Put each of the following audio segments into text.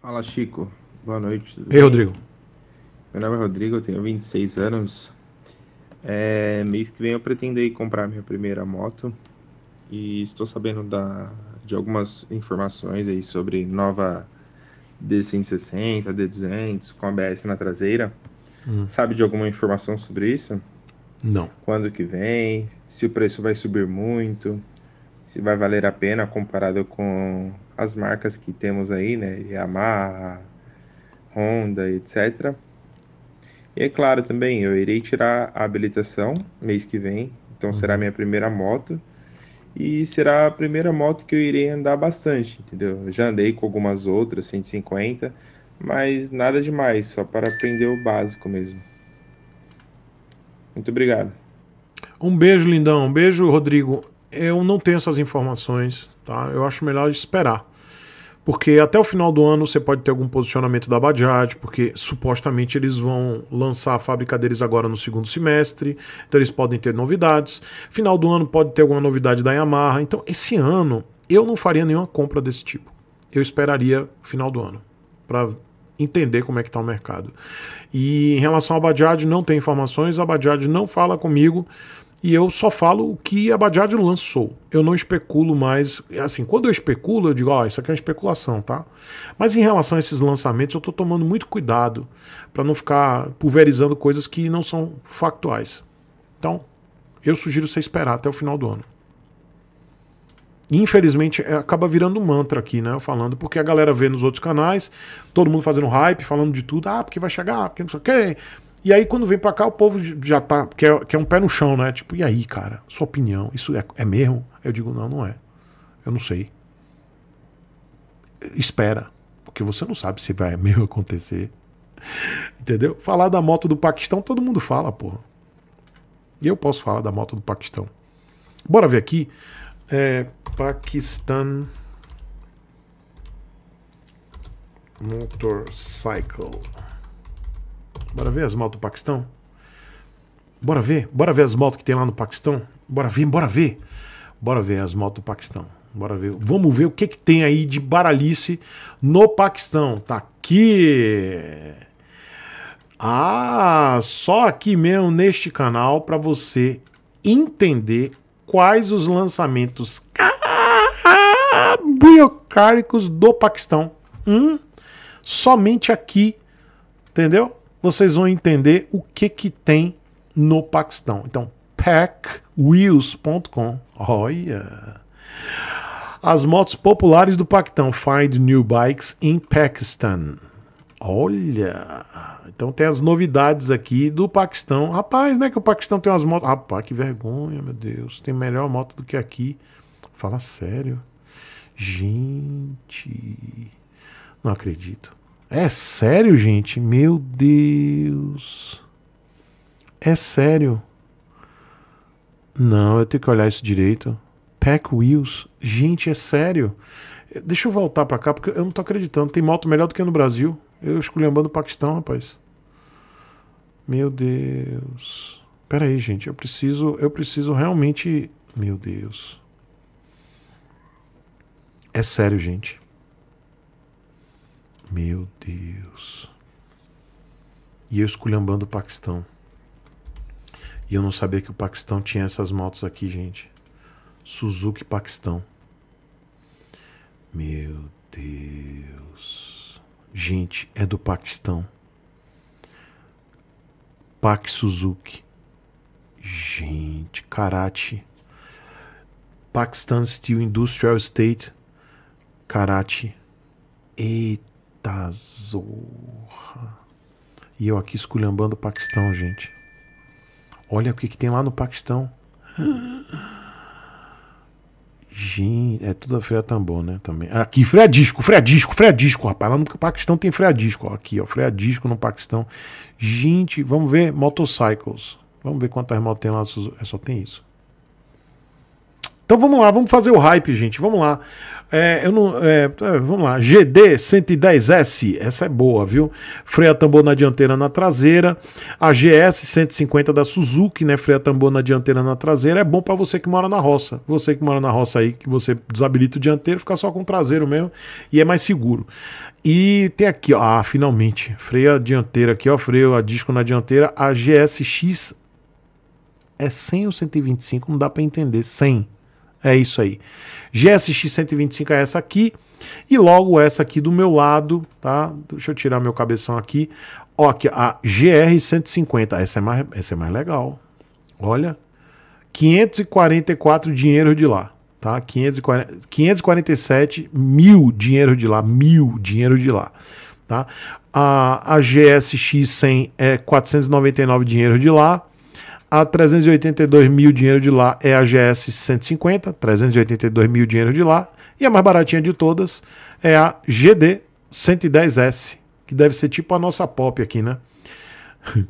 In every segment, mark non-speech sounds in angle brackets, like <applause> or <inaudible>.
Fala, Chico. Boa noite. Ei, Rodrigo. Meu nome é Rodrigo, eu tenho 26 anos. É, mês que vem eu pretendo ir comprar minha primeira moto e estou sabendo da, de algumas informações aí sobre nova D160, D200 com ABS na traseira. Hum. Sabe de alguma informação sobre isso? Não. Quando que vem? Se o preço vai subir muito? se vai valer a pena comparado com as marcas que temos aí, né? Yamaha, Honda, etc. E é claro também, eu irei tirar a habilitação mês que vem, então será uhum. minha primeira moto e será a primeira moto que eu irei andar bastante, entendeu? Eu já andei com algumas outras, 150, mas nada demais, só para aprender o básico mesmo. Muito obrigado. Um beijo, lindão. Um beijo, Rodrigo eu não tenho essas informações, tá? Eu acho melhor esperar. Porque até o final do ano você pode ter algum posicionamento da Bajaj, porque supostamente eles vão lançar a fábrica deles agora no segundo semestre, então eles podem ter novidades. Final do ano pode ter alguma novidade da Yamaha. Então, esse ano eu não faria nenhuma compra desse tipo. Eu esperaria final do ano para entender como é que está o mercado. E em relação à Bajaj, não tem informações, a Bajaj não fala comigo e eu só falo o que a Bajaj lançou. Eu não especulo mais. É assim, quando eu especulo, eu digo, ó, oh, isso aqui é uma especulação, tá? Mas em relação a esses lançamentos, eu estou tomando muito cuidado para não ficar pulverizando coisas que não são factuais. Então, eu sugiro você esperar até o final do ano. Infelizmente, é, acaba virando um mantra aqui, né? Falando, porque a galera vê nos outros canais, todo mundo fazendo hype, falando de tudo, ah, porque vai chegar, porque não sei o quê e aí, quando vem para cá, o povo já tá. Quer, quer um pé no chão, né? Tipo, e aí, cara? Sua opinião? Isso é, é mesmo? Eu digo, não, não é. Eu não sei. Espera. Porque você não sabe se vai <laughs> mesmo acontecer. Entendeu? Falar da moto do Paquistão, todo mundo fala, porra. E eu posso falar da moto do Paquistão. Bora ver aqui. É, Pakistan Motorcycle. Bora ver as motos do Paquistão? Bora ver? Bora ver as motos que tem lá no Paquistão? Bora ver, bora ver. Bora ver as motos do Paquistão. Bora ver. Vamos ver o que, que tem aí de baralhice no Paquistão. Tá aqui. Ah, só aqui mesmo neste canal para você entender quais os lançamentos biocárnicos do Paquistão. Hum? Somente aqui, entendeu? vocês vão entender o que, que tem no Paquistão. Então, packwheels.com. Olha! As motos populares do Paquistão. Find new bikes in Pakistan. Olha! Então tem as novidades aqui do Paquistão. Rapaz, né? Que o Paquistão tem umas motos. Rapaz, que vergonha, meu Deus. Tem melhor moto do que aqui. Fala sério. Gente. Não acredito. É sério, gente? Meu Deus. É sério. Não, eu tenho que olhar isso direito. Pack Wheels. Gente, é sério. Deixa eu voltar para cá, porque eu não tô acreditando. Tem moto melhor do que no Brasil. Eu esculhambando o Paquistão, rapaz. Meu Deus. Pera aí, gente. Eu preciso, eu preciso realmente... Meu Deus. É sério, gente. Meu Deus. E eu esculhambando o Paquistão. E eu não sabia que o Paquistão tinha essas motos aqui, gente. Suzuki Paquistão. Meu Deus. Gente, é do Paquistão. Pak Suzuki. Gente, Karachi. Pakistan Steel Industrial State. Karachi. Eita Tazorra. E eu aqui esculhambando o Paquistão, gente. Olha o que, que tem lá no Paquistão. Gente, é tudo a freia tambor, né? Também. Aqui, freia disco, freia disco, freia disco, rapaz. Lá no Paquistão tem freia disco. Ó, aqui, ó, freia disco no Paquistão. Gente, vamos ver motorcycles. Vamos ver quantas motos tem lá. Só tem isso. Então vamos lá, vamos fazer o hype, gente. Vamos lá. É, eu não, é, é vamos lá, GD 110S, essa é boa, viu? Freia tambor na dianteira na traseira. A GS 150 da Suzuki, né? Freia tambor na dianteira na traseira. É bom para você que mora na roça. Você que mora na roça aí, que você desabilita o dianteiro, fica só com o traseiro mesmo e é mais seguro. E tem aqui, ó, ah, finalmente, freia dianteira aqui, ó, freio a disco na dianteira, a GSX é 100 ou 125, não dá para entender, 100. É isso aí. GSX 125 é essa aqui. E logo essa aqui do meu lado, tá? Deixa eu tirar meu cabeção aqui. Ó, aqui, a GR 150. Essa é mais, essa é mais legal. Olha. 544 dinheiro de lá, tá? 540, 547 mil dinheiro de lá. Mil dinheiro de lá, tá? A, a GSX 100 é 499 dinheiro de lá. A 382 mil dinheiro de lá é a GS 150, 382 mil dinheiro de lá. E a mais baratinha de todas é a GD 110S, que deve ser tipo a nossa pop aqui, né? <laughs>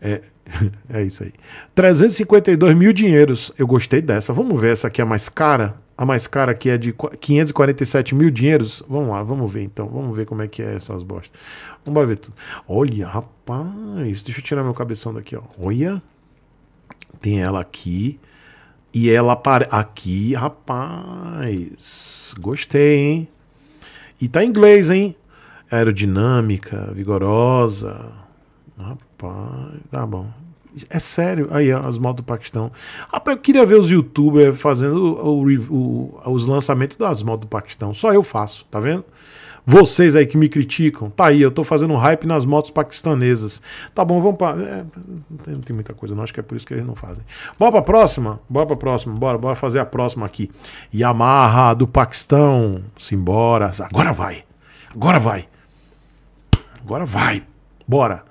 é, <laughs> é isso aí. 352 mil dinheiros. Eu gostei dessa. Vamos ver, essa aqui é mais cara a mais cara, que é de 547 mil dinheiros. Vamos lá, vamos ver então. Vamos ver como é que é essas bostas. Vamos ver tudo. Olha, rapaz. Deixa eu tirar meu cabeção daqui, ó. Olha. Tem ela aqui. E ela para aqui, rapaz. Gostei, hein? E tá em inglês, hein? Aerodinâmica, vigorosa. Rapaz, tá bom. É sério. Aí, as motos do Paquistão. Rapaz, eu queria ver os youtubers fazendo o, o, o, os lançamentos das motos do Paquistão. Só eu faço, tá vendo? Vocês aí que me criticam, tá aí, eu tô fazendo hype nas motos paquistanesas. Tá bom, vamos para. É, não tem muita coisa, não. Acho que é por isso que eles não fazem. Bora pra próxima? Bora pra próxima, bora, bora fazer a próxima aqui. Yamaha do Paquistão. Simbora. Agora vai. Agora vai. Agora vai. Bora.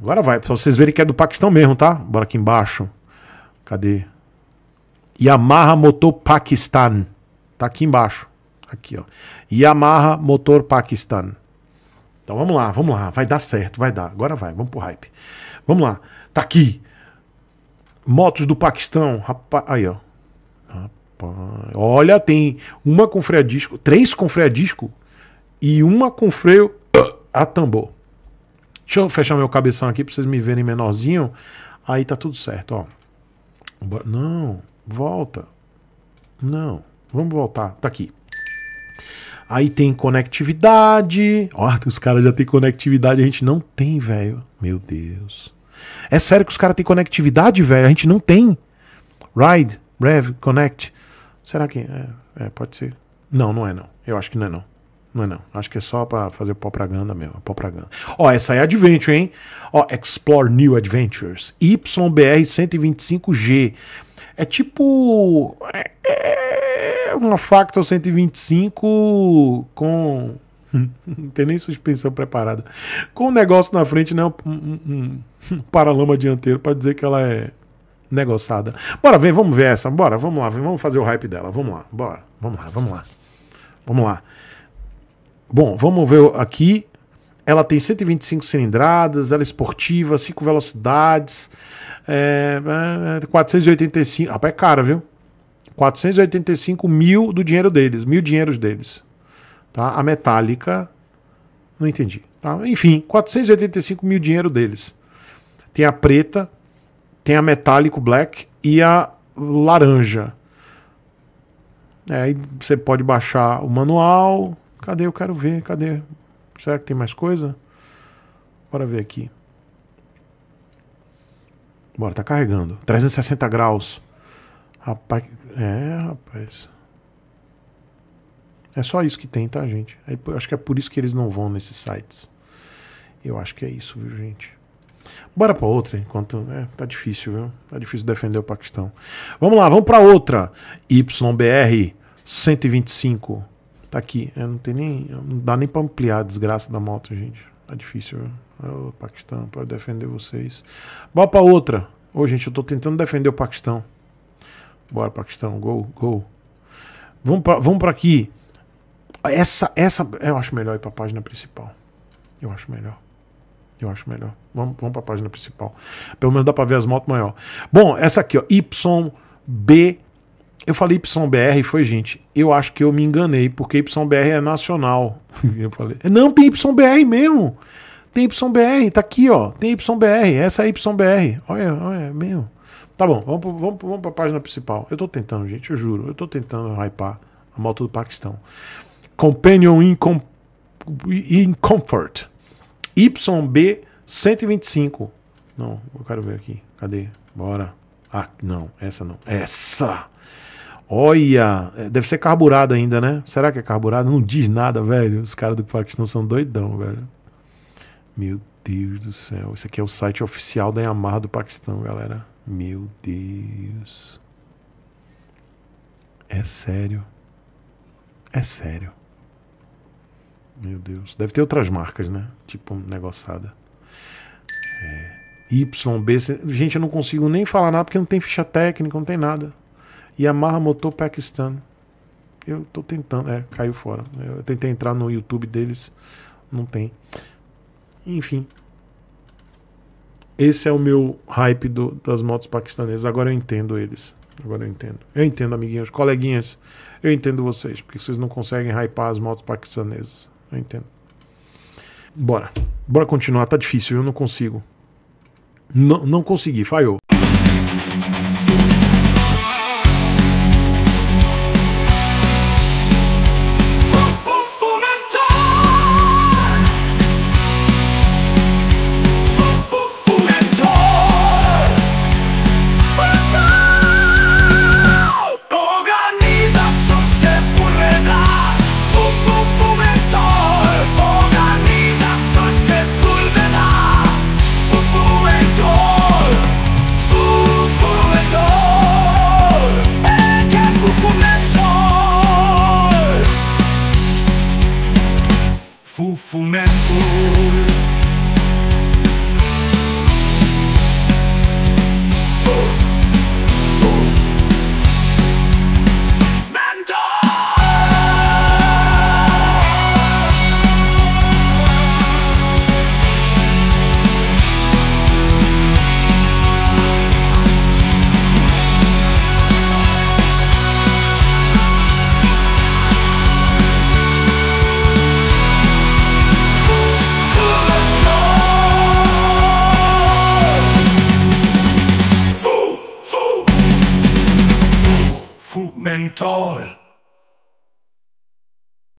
Agora vai, pra vocês verem que é do Paquistão mesmo, tá? Bora aqui embaixo. Cadê? Yamaha Motor Pakistan. Tá aqui embaixo. Aqui, ó. Yamaha Motor Pakistan. Então vamos lá, vamos lá. Vai dar certo, vai dar. Agora vai, vamos pro hype. Vamos lá. Tá aqui. Motos do Paquistão. Rapaz, aí, ó. Rapaz. Olha, tem uma com freio a disco, três com freio a disco e uma com freio a tambor. Deixa eu fechar meu cabeção aqui para vocês me verem menorzinho. Aí tá tudo certo, ó. Não, volta. Não, vamos voltar. Tá aqui. Aí tem conectividade. Ó, os caras já tem conectividade, a gente não tem, velho. Meu Deus. É sério que os caras têm conectividade, velho? A gente não tem. Ride, Rev, Connect. Será que. É, é, pode ser. Não, não é não. Eu acho que não é não é não, acho que é só para fazer propaganda mesmo, é propaganda. Ó, essa é Adventure, hein? Ó, Explore New Adventures, YBR 125G. É tipo é, é uma Factor 125 com <laughs> não tem nem suspensão preparada. Com um negócio na frente, né? Um, um, um paralama dianteiro para dizer que ela é negociada. Bora ver, vamos ver essa. Bora, vamos lá, vamos fazer o hype dela. Vamos lá, bora. Vamos lá, vamos lá. Vamos lá. Bom, vamos ver aqui. Ela tem 125 cilindradas, ela é esportiva, 5 velocidades, é, 485. É, rapaz, é cara, viu? 485 mil do dinheiro deles, mil dinheiros deles. Tá? A metálica. Não entendi. Tá? Enfim, 485 mil dinheiro deles. Tem a preta, tem a metálico black e a laranja. É, aí você pode baixar o manual, Cadê? Eu quero ver, cadê? Será que tem mais coisa? Bora ver aqui. Bora, tá carregando. 360 graus. Rapaz, é, rapaz. É só isso que tem, tá, gente? É, acho que é por isso que eles não vão nesses sites. Eu acho que é isso, viu, gente? Bora para outra, enquanto é, tá difícil, viu? Tá difícil defender o Paquistão. Vamos lá, vamos para outra. YBR 125. Tá aqui. É, não tem nem. Não dá nem pra ampliar a desgraça da moto, gente. Tá difícil, viu? O Paquistão pode defender vocês. Bora pra outra. Ô, gente, eu tô tentando defender o Paquistão. Bora, Paquistão. Gol, gol. Vamos pra, vamos pra aqui. Essa, essa. Eu acho melhor ir pra página principal. Eu acho melhor. Eu acho melhor. Vamos, vamos pra página principal. Pelo menos dá pra ver as motos maior. Bom, essa aqui, ó. YB. Eu falei YBR e foi, gente, eu acho que eu me enganei, porque YBR é nacional. <laughs> eu falei, não, tem YBR mesmo. Tem YBR, tá aqui, ó. Tem YBR, essa é YBR. Olha, olha, meu. Tá bom, vamos, pro, vamos, vamos pra página principal. Eu tô tentando, gente, eu juro. Eu tô tentando hypar a moto do Paquistão. Companion in, com, in Comfort. YB 125. Não, eu quero ver aqui. Cadê? Bora. Ah, não, essa não. Essa! Olha, é, deve ser carburado ainda, né? Será que é carburado? Não diz nada, velho. Os caras do Paquistão são doidão, velho. Meu Deus do céu. Isso aqui é o site oficial da Yamaha do Paquistão, galera. Meu Deus. É sério. É sério. Meu Deus. Deve ter outras marcas, né? Tipo, negociada. É. YB. Gente, eu não consigo nem falar nada porque não tem ficha técnica, não tem nada. Yamaha Motor Pakistan. Eu tô tentando, é, caiu fora. Eu tentei entrar no YouTube deles, não tem. Enfim. Esse é o meu hype do, das motos paquistanesas. Agora eu entendo eles. Agora eu entendo. Eu entendo, amiguinhos, coleguinhas. Eu entendo vocês, porque vocês não conseguem hypar as motos paquistanesas. Eu entendo. Bora. Bora continuar, tá difícil, eu não consigo. Não, não consegui, falhou.